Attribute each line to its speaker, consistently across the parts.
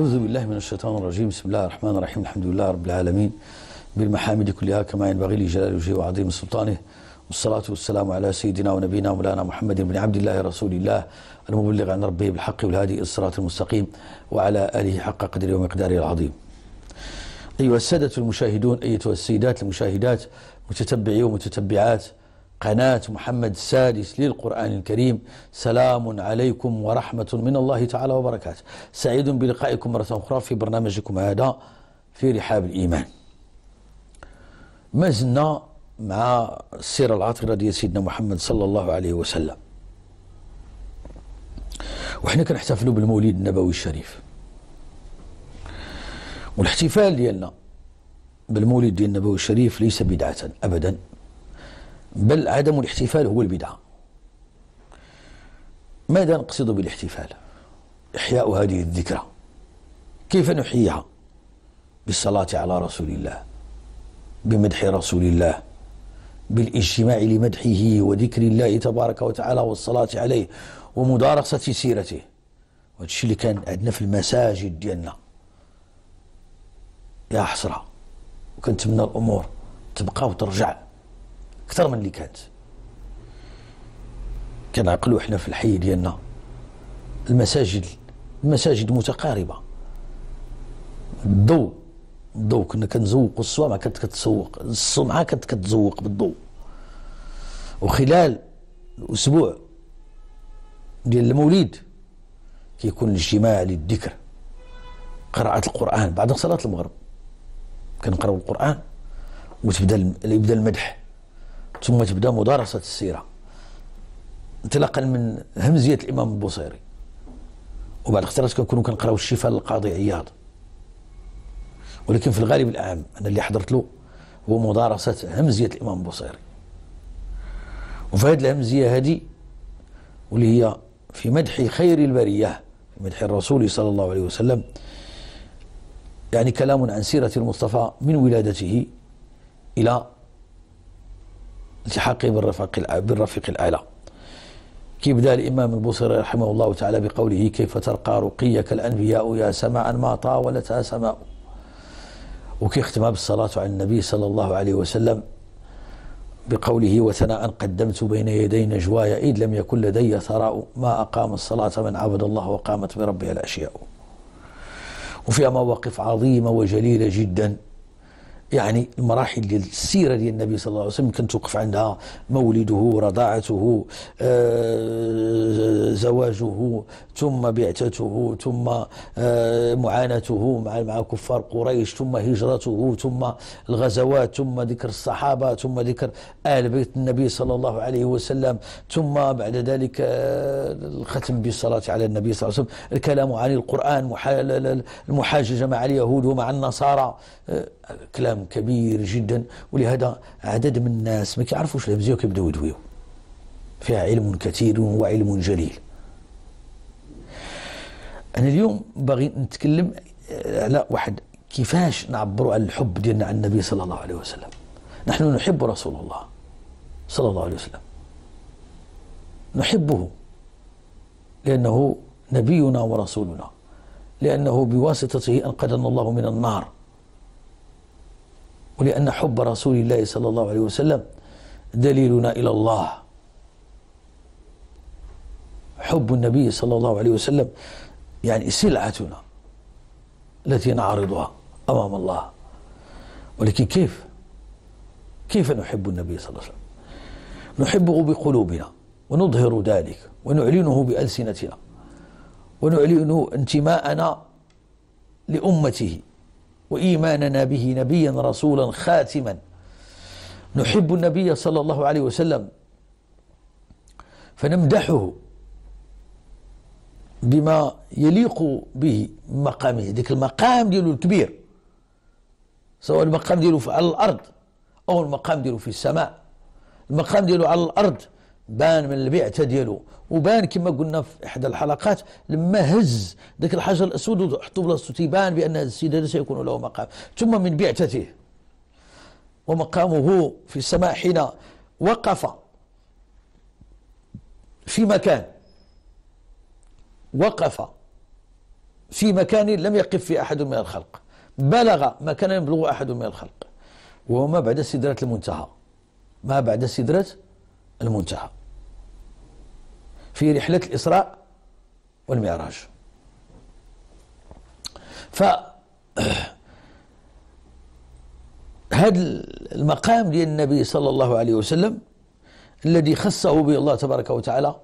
Speaker 1: أعوذ بالله من الشيطان الرجيم بسم الله الرحمن الرحيم الحمد لله رب العالمين بالمحامد كلها كما ينبغي لجلال وجهه وعظيم سلطانه والصلاة والسلام على سيدنا ونبينا مولانا محمد بن عبد الله رسول الله المبلغ عن ربه بالحق والهادي إلى الصراط المستقيم وعلى آله حق قدره ومقداره العظيم أيها السادة المشاهدون أيتها السيدات المشاهدات متتبعي ومتتبعات قناة محمد السادس للقرآن الكريم سلام عليكم ورحمة من الله تعالى وبركاته سعيد بلقائكم مرة أخرى في برنامجكم هذا في رحاب الإيمان ما زلنا مع السيرة العطرة ديال سيدنا محمد صلى الله عليه وسلم وحنا كنحتفلوا بالمولد النبوي الشريف والاحتفال ديالنا بالمولد النبوي الشريف ليس بدعة أبدا بل عدم الاحتفال هو البدعة ماذا نقصد بالاحتفال إحياء هذه الذكرى كيف نحييها بالصلاة على رسول الله بمدح رسول الله بالاجتماع لمدحه وذكر الله تبارك وتعالى والصلاة عليه ومدارسة سيرته وهذا الشيء اللي كان عندنا في المساجد ديالنا يا حسرة وكنتمنى الأمور تبقى وترجع اكثر من اللي كانت كنعقلوا حنا في الحي ديالنا المساجد المساجد متقاربه الضوء الضوء كنا كنزوقوا الصومعه كانت كتسوق الصومعه كانت كتزوق بالضوء وخلال الاسبوع ديال المولد كيكون الاجتماع للذكر قراءة القرآن بعد صلاة المغرب كنقراو القرآن وتبدا يبدا المدح ثم تبدا مدارسه السيره انطلاقا من همزيه الامام البوصيري وبعد الاختيارات كنكونوا كنقراو الشفاء للقاضي عياض ولكن في الغالب العام انا اللي حضرت له هو مدارسه همزيه الامام البوصيري وفي هذه الهمزيه هذه واللي هي في مدح خير البريه في مدح الرسول صلى الله عليه وسلم يعني كلام عن سيره المصطفى من ولادته الى التحاقي بالرفيق بالرفيق الاعلى كيبدا الامام البصري رحمه الله تعالى بقوله كيف ترقى رقيك الانبياء يا سماء ما طاولتها سماء اختمها بالصلاه على النبي صلى الله عليه وسلم بقوله وثناء قدمت بين يدي نجواي إذ لم يكن لدي ثراء ما أقام الصلاة من عبد الله وقامت بربها الأشياء وفيها مواقف عظيمة وجليلة جدا يعني المراحل ديال السيره ديال النبي صلى الله عليه وسلم كانت توقف عندها مولده رضاعته آه، زواجه ثم بعثته ثم آه، معاناته مع مع كفار قريش ثم هجرته ثم الغزوات ثم ذكر الصحابه ثم ذكر ال بيت النبي صلى الله عليه وسلم ثم بعد ذلك آه، الختم بالصلاه على النبي صلى الله عليه وسلم الكلام عن القران المحاججه مع اليهود ومع النصارى كلام كلام كبير جدا ولهذا عدد من الناس ما كيعرفوش الهمزيه وكيبداو يدويو فيها علم كثير وعلم جليل انا اليوم باغي نتكلم على واحد كيفاش نعبروا على الحب ديالنا على النبي صلى الله عليه وسلم نحن نحب رسول الله صلى الله عليه وسلم نحبه لأنه نبينا ورسولنا لأنه بواسطته أنقذنا الله من النار ولأن حب رسول الله صلى الله عليه وسلم دليلنا إلى الله حب النبي صلى الله عليه وسلم يعني سلعتنا التي نعرضها أمام الله ولكن كيف كيف نحب النبي صلى الله عليه وسلم نحبه بقلوبنا ونظهر ذلك ونعلنه بألسنتنا ونعلن انتماءنا لأمته وإيماننا به نبيا رسولا خاتما نحب النبي صلى الله عليه وسلم فنمدحه بما يليق به مقامه ذلك المقام ديالو الكبير سواء المقام ديالو على الارض او المقام ديالو في السماء المقام ديالو على الارض بان من البيع ديالو وبان كما قلنا في احدى الحلقات لما هز ذاك الحجر الاسود وحطوا بلاصتو تيبان بان هذا السيد هذا سيكون له مقام ثم من بعثته ومقامه في السماء حين وقف في مكان وقف في مكان لم يقف فيه احد من الخلق بلغ ما كان يبلغ احد من الخلق وهو ما بعد سدره المنتهى ما بعد سدره المنتهى في رحلة الإسراء والمعراج ف هذا المقام ديال النبي صلى الله عليه وسلم الذي خصه به الله تبارك وتعالى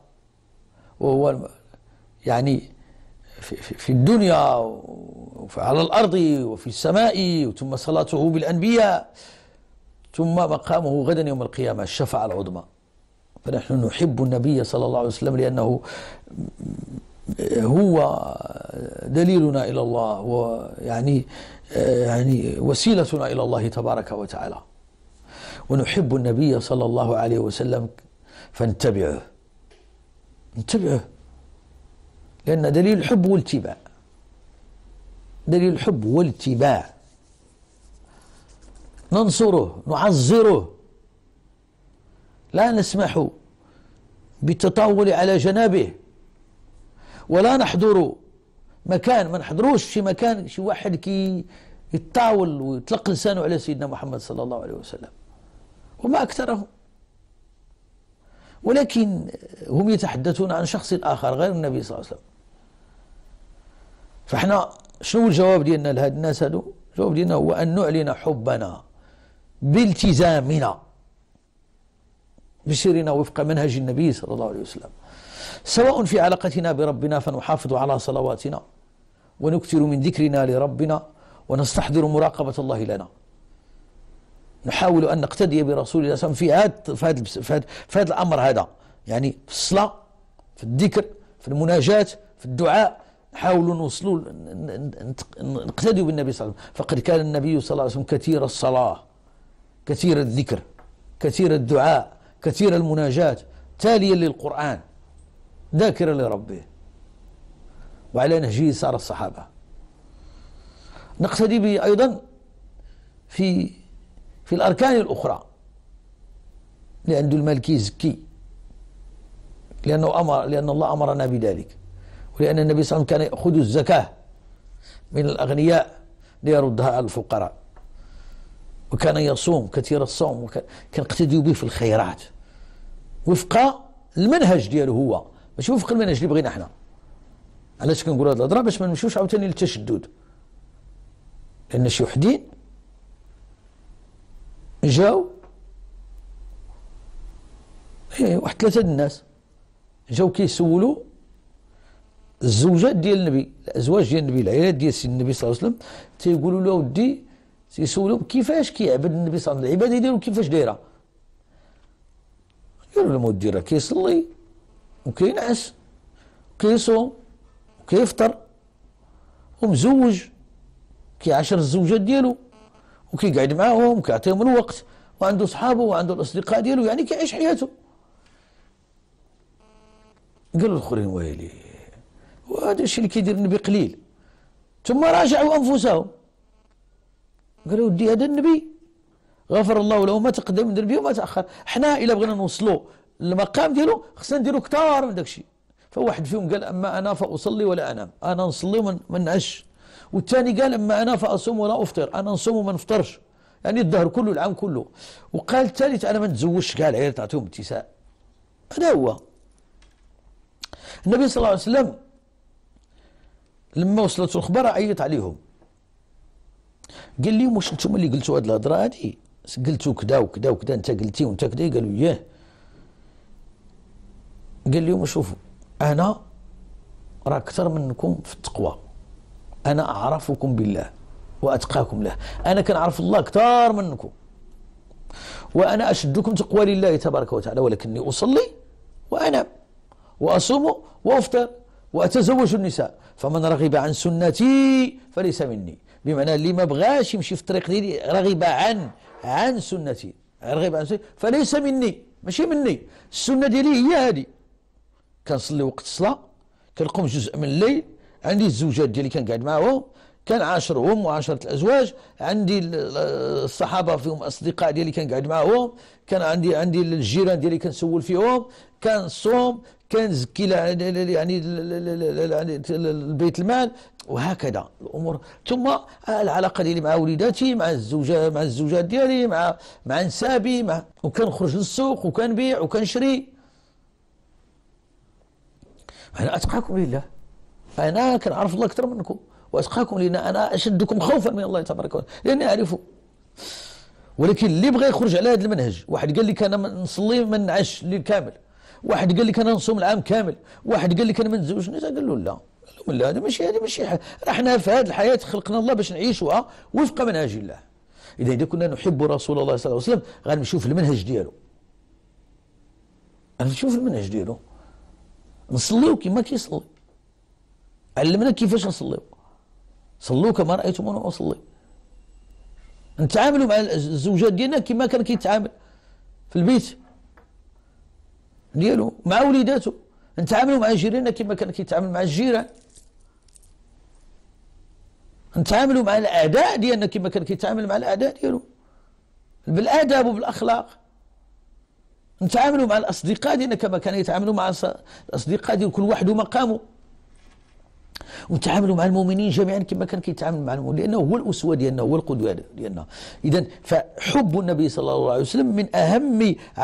Speaker 1: وهو يعني في, في الدنيا وعلى الأرض وفي السماء ثم صلاته بالأنبياء ثم مقامه غدا يوم القيامة الشفاعة العظمى فنحن نحب النبي صلى الله عليه وسلم لأنه هو دليلنا إلى الله ويعني يعني وسيلتنا إلى الله تبارك وتعالى ونحب النبي صلى الله عليه وسلم فانتبعه انتبعه لأن دليل الحب والاتباع دليل الحب والاتباع ننصره نعزره لا نسمح بالتطاول على جنابه ولا نحضر مكان ما نحضروش شي مكان شي واحد كي يتطاول ويطلق لسانه على سيدنا محمد صلى الله عليه وسلم وما أكثرهم ولكن هم يتحدثون عن شخص آخر غير النبي صلى الله عليه وسلم فاحنا شنو الجواب ديالنا لهاد الناس هادو الجواب ديالنا هو أن نعلن حبنا بالتزامنا بسيرنا وفق منهج النبي صلى الله عليه وسلم سواء في علاقتنا بربنا فنحافظ على صلواتنا ونكثر من ذكرنا لربنا ونستحضر مراقبة الله لنا نحاول أن نقتدي برسول الله صلى الله عليه وسلم في هذا في هذا في هذا الأمر هذا يعني في الصلاة في الذكر في المناجاة في الدعاء نحاولوا نوصلوا نقتدي بالنبي صلى الله عليه وسلم فقد كان النبي صلى الله عليه وسلم كثير الصلاة كثير الذكر كثير الدعاء كثير المناجاة تاليا للقرآن ذاكرا لربه وعلى نهجه سار الصحابة نقتدي به أيضا في في الأركان الأخرى لأن ذو الملك يزكي لأنه أمر لأن الله أمرنا بذلك ولأن النبي صلى الله عليه وسلم كان يأخذ الزكاة من الأغنياء ليردها على الفقراء وكان يصوم كثير الصوم وكان كنقتديو به في الخيرات وفق المنهج ديالو هو ماشي وفق المنهج اللي بغينا حنا علاش كنقولوا هذه الهضره باش ما نمشيوش عاوتاني للتشدد لان شي وحدين جاو ايه واحد ثلاثه الناس جاو كيسولوا الزوجات ديال النبي الازواج ديال النبي العائلات ديال سيدنا النبي صلى الله عليه وسلم تيقولوا له ودي سيسولو كيفاش كيعبد النبي صلى الله عليه وسلم العباده ديالو كيفاش دايره قالوا المدير راه كيصلي وكينعس وكيصوم وكيفطر ومزوج كيعاشر الزوجات ديالو وكيقعد معاهم وكيعطيهم الوقت وعنده صحابه وعنده الاصدقاء ديالو يعني كيعيش حياته قالوا الاخرين ويلي وهذا الشيء اللي كيدير النبي قليل ثم راجعوا انفسهم قالوا ودي هذا النبي غفر الله له ما تقدم من ذنبه وما تاخر حنا الا بغينا نوصلوا للمقام ديالو خصنا نديروا كثار من داكشي فواحد فيهم قال اما انا فاصلي ولا انام انا نصلي وما نعش والثاني قال اما انا فاصوم ولا افطر انا نصوم وما نفطرش يعني الظهر كله العام كله وقال الثالث انا ما نتزوجش كاع العيال تعطيهم اتساء هذا هو النبي صلى الله عليه وسلم لما وصلته الخبر عيط عليهم قال لهم واش انتم اللي قلتوا هذه الهضره هذه قلتوا كذا وكذا وكذا انت قلتي وانت كذا قالوا ياه قال لهم شوفوا انا راه اكثر منكم في التقوى انا اعرفكم بالله واتقاكم له انا كنعرف الله اكثر منكم وانا اشدكم تقوى لله تبارك وتعالى ولكني اصلي وانام واصوم وافطر واتزوج النساء فمن رغب عن سنتي فليس مني بمعنى اللي ما بغاش يمشي في الطريق ديالي رغب عن عن سنتي رغب عن سنتي فليس مني ماشي مني السنه ديالي هي هذه كنصلي وقت الصلاه كنقوم جزء من الليل عندي الزوجات ديالي كنقعد معاهم كان عاشرهم وعشرة الأزواج عندي الصحابة فيهم أصدقاء ديالي كنقعد معاهم كان عندي عندي الجيران ديالي كنسول فيهم كنصوم كنزكي يعني البيت المال وهكذا الامور ثم العلاقه آه، ديالي مع وليداتي مع الزوجه مع الزوجات ديالي مع مع نسابي مع وكنخرج للسوق وكنبيع وكنشري انا اتقاكم لله انا كنعرف الله اكثر منكم واتقاكم لان انا اشدكم خوفا من الله تبارك وتعالى لاني اعرفه ولكن اللي بغى يخرج على هذا المنهج واحد قال لك انا نصلي من نعش الليل كامل واحد قال لك انا نصوم العام كامل واحد قال لك انا ما نتزوجش قال له لا من لا هذا ماشي هذا ماشي راه حنا في هذه الحياه خلقنا الله باش نعيشوها آه، وفق منهج الله اذا اذا كنا نحب رسول الله صلى الله عليه وسلم غنمشيو في المنهج ديالو غنمشيو في المنهج ديالو نصليو كما كيصلي علمنا كيفاش نصليو صلوا كما رايتموني اصلي نتعاملوا مع الزوجات ديالنا كما كان كيتعامل في البيت ديالو مع وليداته نتعاملوا مع جيراننا كما كان كيتعامل مع الجيران نتعاملوا مع الاعداء ديالنا كما كان كيتعامل مع الاعداء ديالو بالاداب وبالاخلاق نتعاملوا مع الاصدقاء ديالنا كما كان يتعاملوا مع الاصدقاء ديال كل واحد ومقامه ونتعاملوا مع المؤمنين جميعا كما كان كيتعامل مع المؤمنين لانه هو الاسوه ديالنا هو القدوه ديالنا اذا فحب النبي صلى الله عليه وسلم من اهم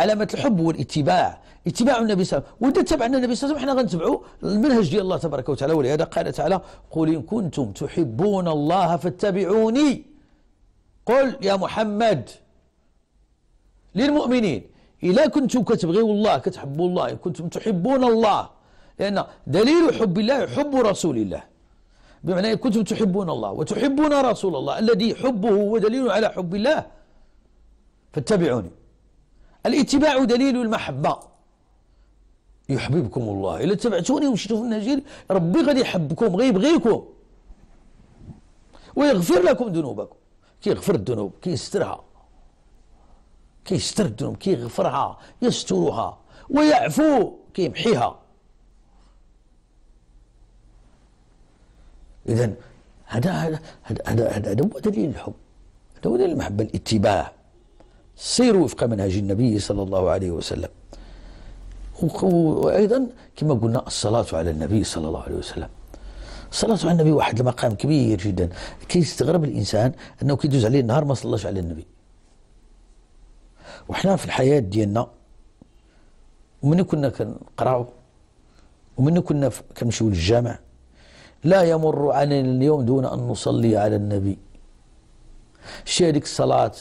Speaker 1: علامات الحب هو الاتباع اتباع النبي صلى الله عليه وسلم واذا تبعنا النبي صلى الله عليه وسلم حنا غنتبعوا المنهج ديال الله تبارك وتعالى ولهذا قال تعالى قل ان كنتم تحبون الله فاتبعوني قل يا محمد للمؤمنين إذا كنتم كتبغيو الله كتحبوا الله ان كنتم تحبون الله لأن دليل حب الله حب رسول الله بمعنى كنتم تحبون الله وتحبون رسول الله الذي حبه هو دليل على حب الله فاتبعوني الاتباع دليل المحبة يحببكم الله إلا اتبعتوني ومشيتوا في النجيل ربي غادي يحبكم يبغيكم ويغفر لكم ذنوبكم كيغفر الذنوب كيسترها كيستر الذنوب كيغفرها يسترها ويعفو كيمحيها إذا هذا هذا هذا هذا هو دليل الحب هذا هو دليل المحبة الاتباع سير وفق منهج النبي صلى الله عليه وسلم وأيضا كما قلنا الصلاة على النبي صلى الله عليه وسلم الصلاة على النبي واحد المقام كبير جدا كيستغرب الإنسان أنه كيدوز عليه النهار ما صلاش على النبي وحنا في الحياة ديالنا ومن كنا كنقراو ومن كنا كنمشيو للجامع لا يمر علينا اليوم دون أن نصلي على النبي الشيء هذيك الصلاة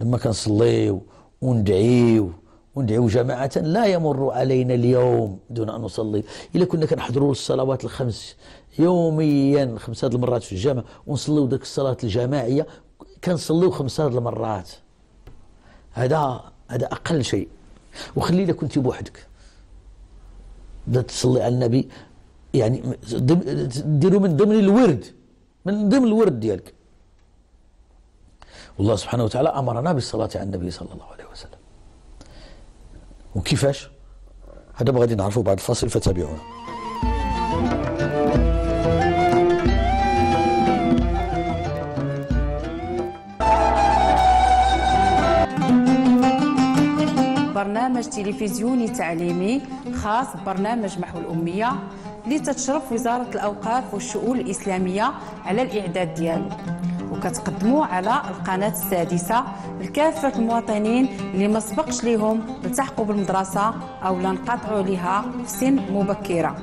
Speaker 1: لما كنصليو وندعيو وندعيو جماعة لا يمر علينا اليوم دون أن نصلي إلا كنا كنحضروا الصلوات الخمس يوميا خمسة المرات في الجامع ونصليو ديك الصلاة الجماعية كنصليو خمسة المرات هذا هذا أقل شيء وخلي إلا كنت بوحدك تصلي على النبي يعني ديروا من ضمن الورد من ضمن الورد ديالك والله سبحانه وتعالى امرنا بالصلاه على النبي صلى الله عليه وسلم وكيفاش هذا بغادي نعرفه بعد الفاصل فتابعونا برنامج تلفزيوني تعليمي خاص ببرنامج محو الأمية لتتشرف وزاره الاوقاف والشؤون الاسلاميه على الاعداد ديالو وكتقدموا على القناة السادسة لكافة المواطنين اللي ما سبقش ليهم التحقوا بالمدرسة أو انقطعوا لها في سن مبكرة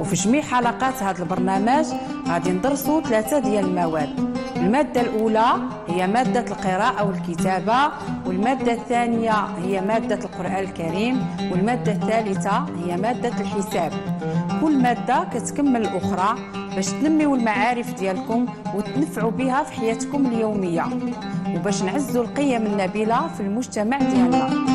Speaker 1: وفي جميع حلقات هذا البرنامج غادي ندرسوا ثلاثة ديال المواد المادة الأولى هي مادة القراءة والكتابة والمادة الثانية هي مادة القرآن الكريم والمادة الثالثة هي مادة الحساب كل ماده كتكمل الاخرى باش تنميو المعارف ديالكم وتنفعوا بها في حياتكم اليوميه وباش نعزوا القيم النبيله في المجتمع ديالنا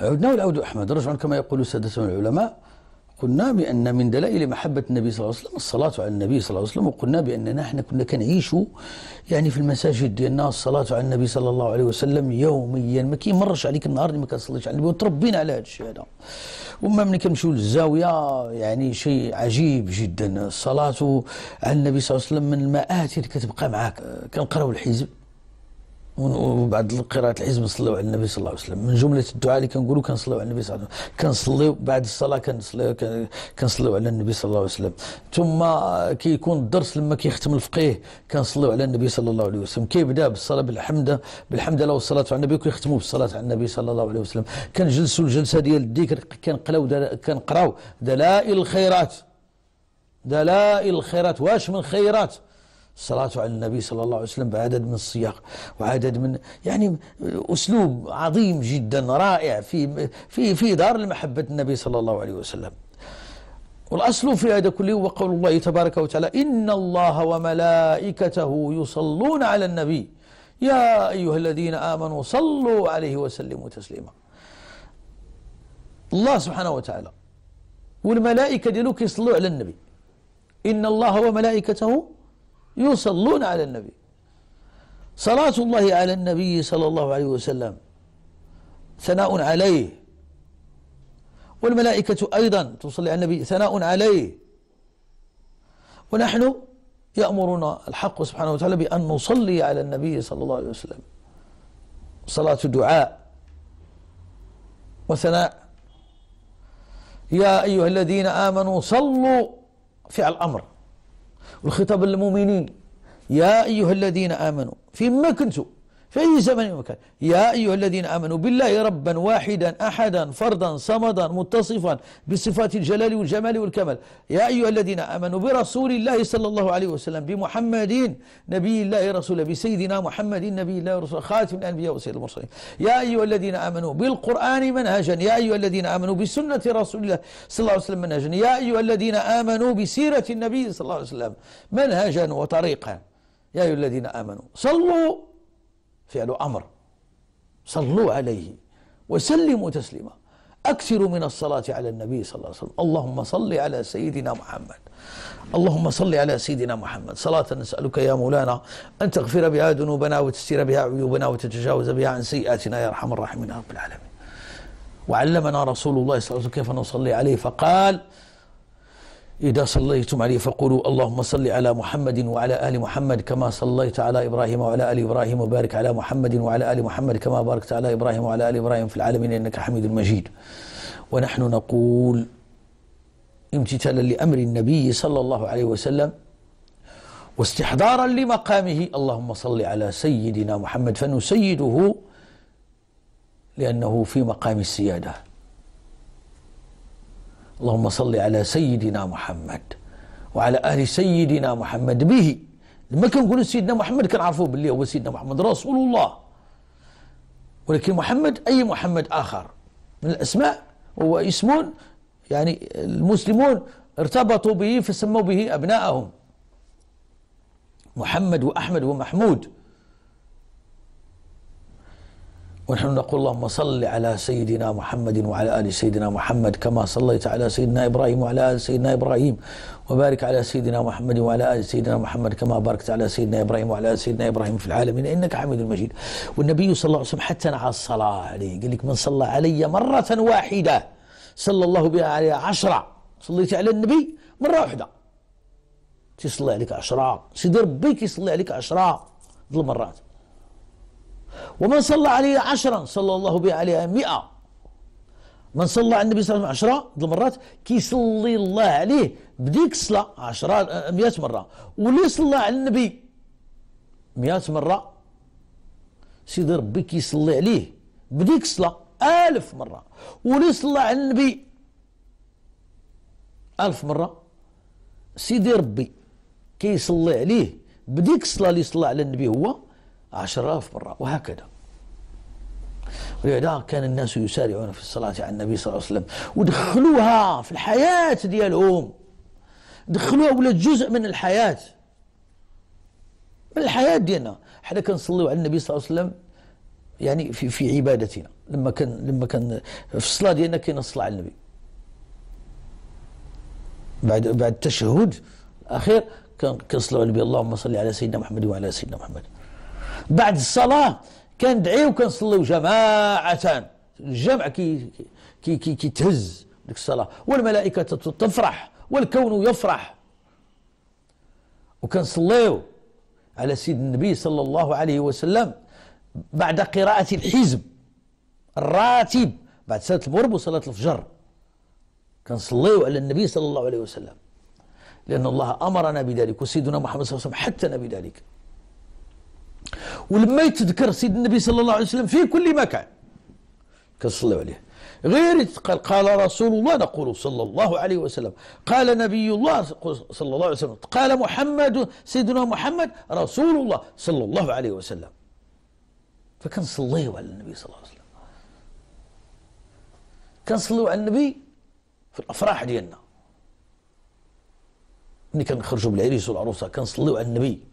Speaker 1: عدنا والعود احمد رجعنا كما يقول سادتنا العلماء قلنا بأن من دلائل محبة النبي صلى الله عليه وسلم الصلاة على النبي صلى الله عليه وسلم وقلنا بأننا احنا كنا كنعيش يعني في المساجد ديالنا الصلاة على النبي صلى الله عليه وسلم يوميا ما كيمرش عليك النهار اللي ما كتصليش على النبي وتربينا على هذا الشيء هذا وما ملي كنمشيو للزاوية يعني شيء عجيب جدا الصلاة على النبي صلى الله عليه وسلم من المآتي اللي كتبقى معاك كنقراو الحزب وبعد قراءه الحزب نصليو على النبي صلى الله عليه وسلم من جمله الدعاء اللي كنقولوا كنصليو على النبي صلى الله عليه وسلم كنصليو بعد الصلاه كنصليو كنصليو على النبي صلى الله عليه وسلم ثم كيكون الدرس لما كيختم الفقيه كنصليو على النبي صلى الله عليه وسلم كيبدا بالصلاه بالحمد بالحمد لله والصلاه على النبي وكيختموا بالصلاه على النبي صلى الله عليه وسلم كنجلسوا الجلسه ديال الذكر كنقراو كنقراو دلائل الخيرات دلائل الخيرات واش من خيرات الصلاة على النبي صلى الله عليه وسلم بعدد من الصياغ وعدد من يعني أسلوب عظيم جدا رائع في في في دار المحبة النبي صلى الله عليه وسلم والأصل في هذا كله هو قول الله تبارك وتعالى إن الله وملائكته يصلون على النبي يا أيها الذين آمنوا صلوا عليه وسلموا تسليما الله سبحانه وتعالى والملائكة ديالو كيصلوا على النبي إن الله وملائكته يصلون على النبي صلاة الله على النبي صلى الله عليه وسلم ثناء عليه والملائكة أيضا تصلي على النبي ثناء عليه ونحن يأمرنا الحق سبحانه وتعالى بأن نصلي على النبي صلى الله عليه وسلم صلاة دعاء وثناء يا أيها الذين آمنوا صلوا فعل أمر والخطاب للمؤمنين يا أيها الذين آمنوا فيما كنتم في أي زمن وكان يا أيها الذين آمنوا بالله ربا واحدا أحدا فردا صمدا متصفا بصفات الجلال والجمال والكمال يا أيها الذين آمنوا برسول الله صلى الله عليه وسلم بمحمد نبي الله رسول بسيدنا محمد نبي الله رسول خاتم الأنبياء وسيد المرسلين يا أيها الذين آمنوا بالقرآن منهجا يا أيها الذين آمنوا بسنة رسول الله صلى الله عليه وسلم منهجا يا أيها الذين آمنوا بسيرة النبي صلى الله عليه وسلم منهجا وطريقا يا أيها الذين آمنوا صلوا فعل أمر صلوا عليه وسلموا تسليما أكثروا من الصلاة على النبي صلى الله عليه وسلم اللهم صل على سيدنا محمد اللهم صل على سيدنا محمد صلاة نسألك يا مولانا أن تغفر بها ذنوبنا وتستر بها عيوبنا وتتجاوز بها عن سيئاتنا يا أرحم الراحمين يا رب العالمين وعلمنا رسول الله صلى الله عليه وسلم كيف نصلي عليه فقال إذا صليتم عليه فقولوا اللهم صل على محمد وعلى آل محمد كما صليت على إبراهيم وعلى آل إبراهيم وبارك على محمد وعلى آل محمد كما باركت على إبراهيم وعلى آل إبراهيم في العالمين إنك حميد مجيد ونحن نقول امتثالا لأمر النبي صلى الله عليه وسلم واستحضارا لمقامه اللهم صل على سيدنا محمد فنسيده لأنه في مقام السيادة اللهم صل على سيدنا محمد وعلى اهل سيدنا محمد به لما كنقول سيدنا محمد كنعرفوه باللي هو سيدنا محمد رسول الله ولكن محمد اي محمد اخر من الاسماء هو اسم يعني المسلمون ارتبطوا به فسموا به ابناءهم محمد واحمد ومحمود ونحن نقول اللهم صل على سيدنا محمد وعلى ال سيدنا محمد كما صليت على سيدنا ابراهيم وعلى ال سيدنا ابراهيم وبارك على سيدنا محمد وعلى ال سيدنا محمد كما باركت على سيدنا ابراهيم وعلى ال سيدنا ابراهيم في العالمين انك حميد مجيد والنبي صلى الله عليه وسلم حتى على الصلاه عليه قال لك من صلى علي مره واحده صلى الله بها عليه عشره صليت على النبي مره واحده تصلي عليك عشره سيدي ربي كيصلي عليك عشره المرات ومن صلى عليه عشرا صلى الله به عليها مئة من صلى على النبي صلى الله عليه وسلم عشرة المرات كيصلي الله عليه بديك الصلاة عشرة مئة مرة واللي صلى على النبي مئة مرة سيدي ربي كيصلي عليه بديك الصلاة آلف مرة واللي صلى على النبي ألف مرة سيدي ربي كيصلي عليه بديك الصلاة اللي صلى على النبي هو عشر آلاف مرة وهكذا ولذلك كان الناس يسارعون في الصلاة على النبي صلى الله عليه وسلم ودخلوها في الحياة ديالهم دخلوها ولا جزء من الحياة من الحياة ديالنا حنا كنصليو على النبي صلى الله عليه وسلم يعني في في عبادتنا لما كان لما كان في الصلاة ديالنا كاين الصلاة على النبي بعد بعد التشهد الأخير كنصلوا على النبي اللهم صل على سيدنا محمد وعلى سيدنا محمد بعد الصلاه كندعيو كنصليو جماعه الجمع كي كي كي كيتهز ديك الصلاه والملائكه تفرح والكون يفرح وكنصليو على سيد النبي صلى الله عليه وسلم بعد قراءة الحزب الراتب بعد صلاة المغرب وصلاة الفجر كنصليو على النبي صلى الله عليه وسلم لأن الله أمرنا بذلك وسيدنا محمد صلى الله عليه وسلم حثنا بذلك ولما يتذكر سيد النبي صلى الله عليه وسلم في كل مكان كنصليو عليه غير قال قال رسول الله نقول صلى الله عليه وسلم قال نبي الله صلى الله عليه وسلم قال محمد سيدنا محمد رسول الله صلى الله عليه وسلم فكنصليو على النبي صلى الله عليه وسلم كنصليو على النبي في الافراح ديالنا ملي كنخرجوا بالعريس والعروسه كنصليو على النبي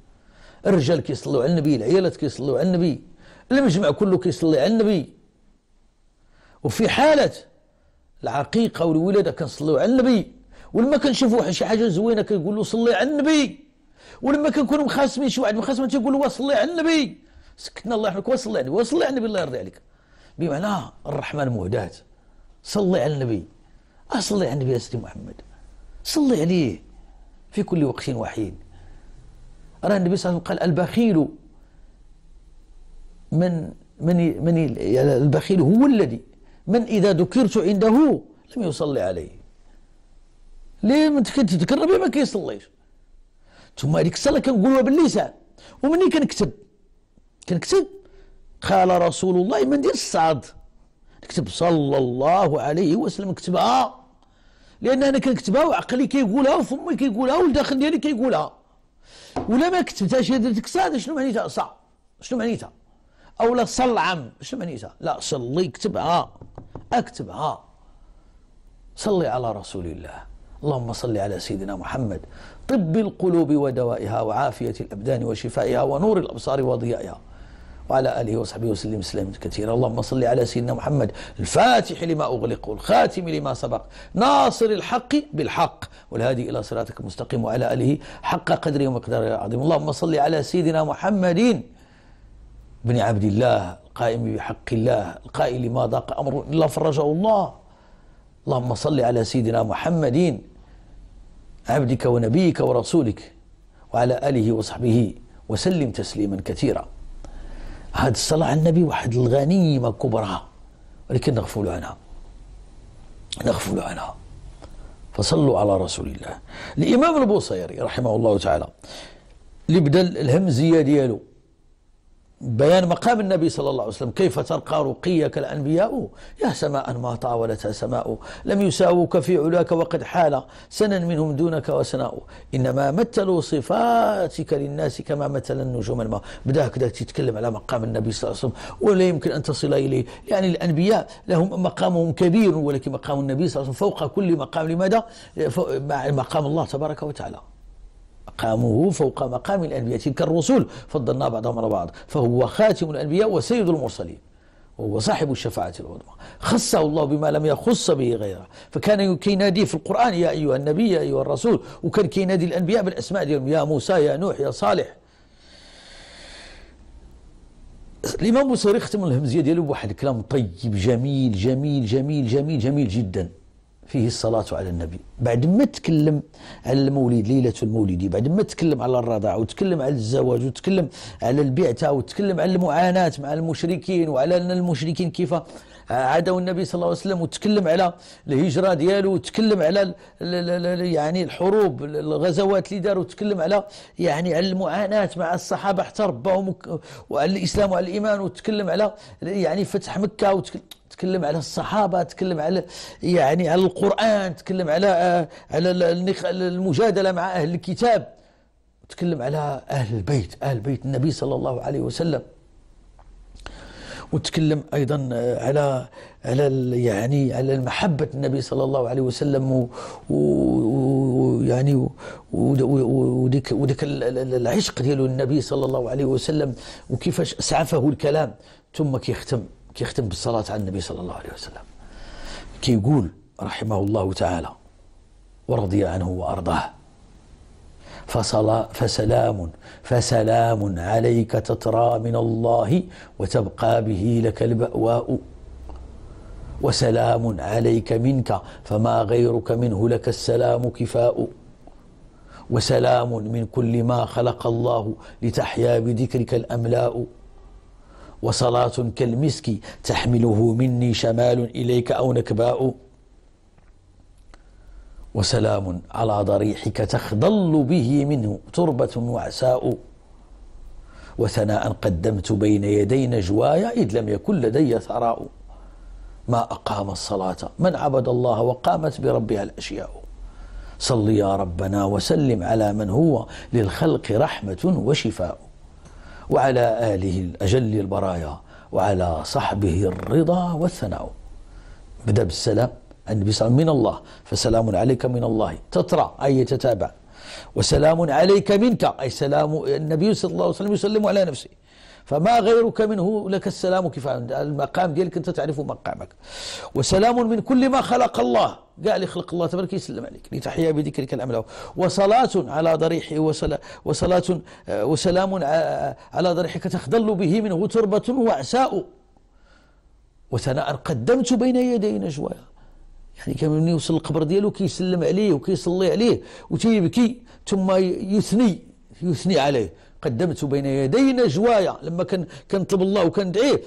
Speaker 1: الرجال كيصلوا على النبي العيالات كيصلوا على النبي المجمع كله كيصلي على النبي وفي حالة العقيقة والولادة كنصليو على النبي ولما كنشوفوا شي حاجة زوينة كنقولوا صلي على النبي ولما كنكونوا مخاصمين شي واحد مخاصم تيقول له صلي على النبي سكتنا الله يحفظك وصلي على النبي وصلي على النبي الله يرضي عليك بمعنى الرحمن مهداه صلي على النبي أصلي على النبي يا سيدي محمد صلي عليه في كل وقت وحيد راه النبي صلى الله عليه وسلم قال البخيل من من من يعني البخيل هو الذي من اذا ذكرت عنده لم يصلي عليه ليه من تذكر ربي ما كيصليش ثم هذيك الصلاه كنقولها باللسان ومني كنكتب كنكتب قال رسول الله ما ندير الصعد نكتب صلى الله عليه وسلم نكتبها لان انا كنكتبها وعقلي كيقولها وفمي كيقولها والداخل ديالي كيقولها ولا ما كتبتها شهاده كساد شنو معنيتها صا شنو معنيتها او لا صل عم شنو معنيتها لا صلي كتبها اكتبها صلي على رسول الله اللهم صل على سيدنا محمد طب القلوب ودوائها وعافيه الابدان وشفائها ونور الابصار وضيائها وعلى آله وصحبه وسلم تسليما كثيرا اللهم صل على سيدنا محمد الفاتح لما أغلق والخاتم لما سبق ناصر الحق بالحق والهادي إلى صراطك المستقيم وعلى آله حق قدره ومقداره العظيم اللهم صل على سيدنا محمد بن عبد الله القائم بحق الله القائل ما ضاق أمر إلا فرجه الله اللهم صل على سيدنا محمد عبدك ونبيك ورسولك وعلى آله وصحبه وسلم تسليما كثيرا هذا الصلاة على النبي واحد الغنيمة كبرى ولكن نغفل عنها نغفل عنها فصلوا على رسول الله الإمام البوصيري رحمه الله تعالى اللي بدا الهمزية ديالو بيان مقام النبي صلى الله عليه وسلم كيف ترقى رقيك الأنبياء يا سماء ما طاولتها سماء لم يساووك في علاك وقد حال سنا منهم دونك وسناء إنما مثلوا صفاتك للناس كما مثل النجوم الماء بدأ كده تتكلم على مقام النبي صلى الله عليه وسلم ولا يمكن أن تصل إليه يعني الأنبياء لهم مقامهم كبير ولكن مقام النبي صلى الله عليه وسلم فوق كل مقام لماذا؟ مع مقام الله تبارك وتعالى مقامه فوق مقام الأنبياء تلك الرسول فضلنا بعضهم على بعض فهو خاتم الأنبياء وسيد المرسلين وهو صاحب الشفاعة العظمى خصه الله بما لم يخص به غيره فكان كينادي في القرآن يا أيها النبي يا أيها الرسول وكان كينادي الأنبياء بالأسماء ديالهم يا موسى يا نوح يا صالح الإمام بوصيري ختم الهمزية ديالو بواحد الكلام طيب جميل جميل جميل جميل جميل جدا فيه الصلاة على النبي بعد ما تكلم على المولد ليلة المولد بعد ما تكلم على الرضاع وتكلم على الزواج وتكلم على البعثة وتكلم على المعاناة مع المشركين وعلى أن المشركين كيف عادوا النبي صلى الله عليه وسلم وتكلم على الهجرة ديالو وتكلم على يعني الحروب الغزوات اللي داروا وتكلم على يعني على المعاناة مع الصحابة حتى ربهم وعلى الإسلام وعلى الإيمان وتكلم على يعني فتح مكة وتكلم تكلم على الصحابة تكلم على يعني على القرآن تكلم على آه، على المجادلة مع أهل الكتاب تكلم على أهل البيت أهل بيت النبي صلى الله عليه وسلم وتكلم ايضا آه، على على يعني على محبه النبي صلى الله عليه وسلم ويعني وديك وديك العشق ديالو النبي صلى الله عليه وسلم وكيفاش اسعفه الكلام ثم كيختم كيختم بالصلاة على النبي صلى الله عليه وسلم كيقول رحمه الله تعالى ورضي عنه وأرضاه فصلا فسلام فسلام عليك تترى من الله وتبقى به لك البأواء وسلام عليك منك فما غيرك منه لك السلام كفاء وسلام من كل ما خلق الله لتحيا بذكرك الأملاء وصلاة كالمسك تحمله مني شمال إليك أو نكباء وسلام على ضريحك تخضل به منه تربة وعساء وثناء قدمت بين يدي نجوايا إذ لم يكن لدي ثراء ما أقام الصلاة من عبد الله وقامت بربها الأشياء صل يا ربنا وسلم على من هو للخلق رحمة وشفاء وعلى آله الأجل البرايا وعلى صحبه الرضا والثناء بدأ بالسلام النبي صلى الله عليه من الله فسلام عليك من الله تطرى أي تتابع وسلام عليك منك أي سلام النبي صلى الله عليه وسلم يسلم على نفسه فما غيرك منه لك السلام كيف المقام ديالك أنت تعرف مقامك وسلام من كل ما خلق الله قال خلق الله تبارك يسلم عليك لتحيا بذكرك الأملاء وصلاة على ضريحه وصلاة, وصلاة وسلام على ضريحك تخضل به منه تربة وعساء وثناء قدمت بين يدي نجوايا يعني كان من يوصل القبر ديالو كيسلم عليه وكيصلي عليه وتيبكي ثم يثني يثني عليه قدمت بين يدي نجوايا لما كان كنطلب الله وكندعيه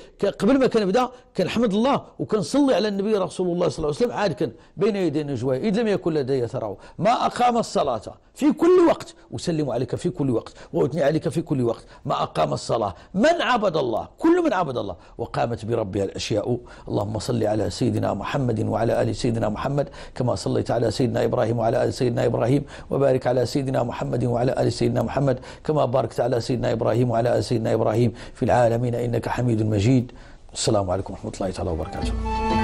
Speaker 1: قبل ما كنبدا كنحمد الله وكنصلي على النبي رسول الله صلى الله عليه وسلم عاد كان بين يدينا جواه إذ لم يكن لدي ثراء ما أقام الصلاة في كل وقت أسلم عليك في كل وقت وأثني عليك في كل وقت ما أقام الصلاة من عبد الله كل من عبد الله وقامت بربها الأشياء اللهم صل على سيدنا محمد وعلى آل سيدنا محمد كما صليت على سيدنا إبراهيم وعلى آل سيدنا إبراهيم وبارك على سيدنا محمد وعلى آل سيدنا محمد كما باركت على سيدنا إبراهيم وعلى آل سيدنا إبراهيم في العالمين إنك حميد مجيد السلام عليكم ورحمه الله تعالى وبركاته